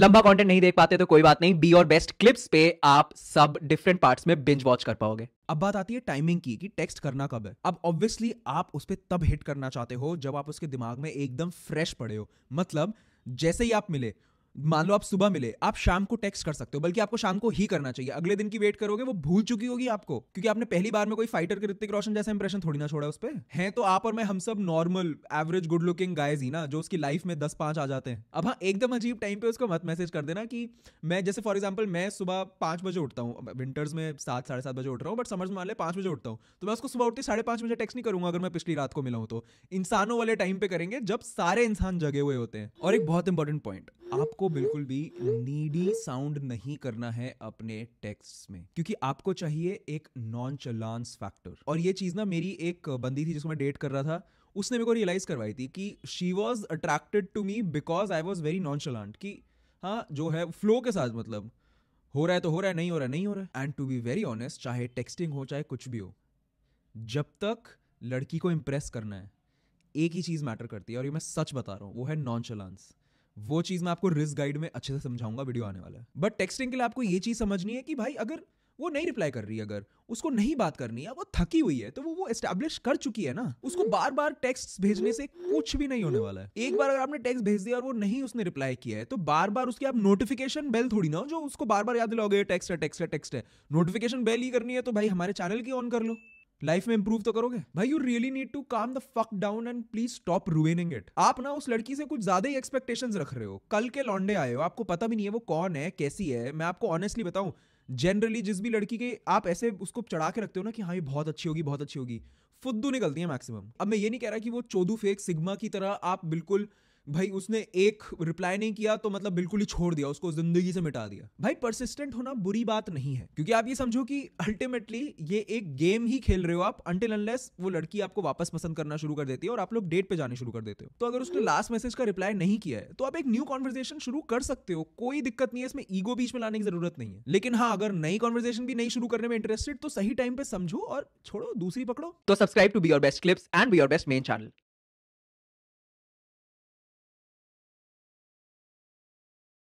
लंबा कंटेंट नहीं देख पाते तो कोई बात नहीं बी और बेस्ट क्लिप्स पे आप सब डिफरेंट पार्ट्स में बिंज वॉच कर पाओगे अब बात आती है टाइमिंग की कि टेक्स्ट करना कब है अब ऑब्वियसली आप उस पर तब हिट करना चाहते हो जब आप उसके दिमाग में एकदम फ्रेश पड़े हो मतलब जैसे ही आप मिले मान लो आप सुबह मिले आप शाम को टेक्स्ट कर सकते हो बल्कि आपको शाम को ही करना चाहिए अगले दिन की वेट करोगे वो भूल चुकी होगी आपको क्योंकि आपने पहली बार में कोई फाइटर के ऋतिक रोशन जैसा इंप्रेशन थोड़ी ना छोड़ा उस पर है तो आप और मैं हम सब normal average good looking guys ही ना जो उसकी लाइफ में दस पांच आ जाते हैं अब हाँ एकदम अजीब टाइम पे उसको मत मैसेज कर देना कि मैं जैसे फॉर एग्जाम्पल मैं सुबह पांच बजे उठता हूँ विंटर्स में सात साढ़े सात बजे उठ रहा हूँ बट समझ में लें पांच बजे उठता हूँ तो मैं उसको सुबह उठते साढ़े पांच बजे टेक्स्ट नहीं करूंगा अगर मैं पिछली रात को मिला हूँ तो इंसानों वाले टाइम पे करेंगे जब सारे इंसान जगे हुए होते हैं और एक बहुत इंपॉर्टेंट पॉइंट आपको हम्म। बिल्कुल भी नीडी साउंड नहीं करना है अपने टेक्स्ट में क्योंकि आपको चाहिए एक नॉन चलांस फैक्टर और ये चीज ना मेरी एक बंदी थी जिसको मैं डेट कर रहा था उसने मेरे को रियलाइज करवाई थी कि she was attracted to me because I was very nonchalant कि हाँ जो है फ्लो के साथ मतलब हो रहा है तो हो रहा है नहीं हो रहा है नहीं हो रहा है and to be very honest चाहे टेक्सटिंग हो चाहे कुछ भी हो जब तक लड़की को इम्प्रेस करना है एक ही चीज़ मैटर करती है और ये मैं सच बता रहा हूँ वो है नॉन चलांस वो चीज़ मैं आपको रिस्क गाइड में अच्छे से समझाऊंगा वीडियो आने वाला है बट टेक्सटिंग के लिए आपको ये चीज़ समझनी है कि भाई अगर वो नहीं रिप्लाई कर रही है अगर उसको नहीं बात करनी है वो थकी हुई है तो वो वो एस्टेब्लिश कर चुकी है ना उसको बार बार टेक्स्ट भेजने से कुछ भी नहीं होने वाला है एक बार अगर आपने टेक्स्ट भेज दिया और वो नहीं उसने रिप्लाई किया है तो बार बार उसकी आप नोटिफिकेशन बेल थोड़ी ना हो जो उसको बार बार याद दिलाओगे टेक्स्ट है टेक्स्ट है टेक्स्ट है नोटिफिकेशन बेल ही करनी है तो भाई हमारे चैनल की ऑन कर लो लाइफ में इंप्रूव तो करोगे भाई you really need to calm the fuck down and please stop ruining it आप ना उस लड़की से कुछ ज्यादा ही एक्सपेक्टेशन रख रहे हो कल के लॉन्डे आए हो आपको पता भी नहीं है वो कौन है कैसी है मैं आपको ऑनेस्टली बताऊं जनरली जिस भी लड़की के आप ऐसे उसको चढ़ा के रखते हो ना कि हाँ ये बहुत अच्छी होगी बहुत अच्छी होगी फुद्दू निकलती है मैक्सिमम अब मैं ये नहीं कह रहा कि वो चौदू फेक सिग्मा की तरह आप बिल्कुल भाई उसने एक रिप्लाई नहीं किया तो मतलब बिल्कुल ही छोड़ दिया उसको जिंदगी से मिटा दिया भाई परसिस्टेंट होना बुरी बात नहीं है क्योंकि आप ये समझो कि अल्टीमेटली ये एक गेम ही खेल रहे हो आप अंटिल अनलेस वो लड़की आपको वापस पसंद करना शुरू कर देती है और आप लोग डेट पे जाने शुरू कर देते हो तो अगर उसने लास्ट मैसेज का रिप्लाई नहीं किया है तो आप एक न्यू कॉन्वर्जेशन शुरू कर सकते हो कोई दिक्कत नहीं है इसमें ईगो बीच में लाने की जरूरत नहीं है लेकिन हाँ अगर नई कॉन्वर्जेशन भी नहीं शुरू करने में इंटरेस्टेड तो सही टाइम पे समझो और छोड़ो दूसरी पकड़ो तो subscribe to be your best clips and be your best main channel